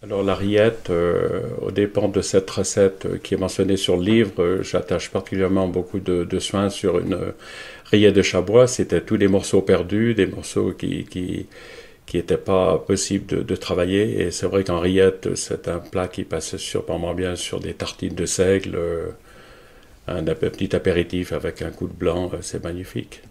Alors la rillette, euh, au dépend de cette recette euh, qui est mentionnée sur le livre, euh, j'attache particulièrement beaucoup de, soins soin sur une rillette de chabois. C'était tous les morceaux perdus, des morceaux qui qui qui n'étaient pas possibles de, travailler. Et c'est vrai qu'en rillette, c'est un plat qui passe sûrement bien sur des tartines de seigle, un petit apéritif avec un coup de blanc, c'est magnifique.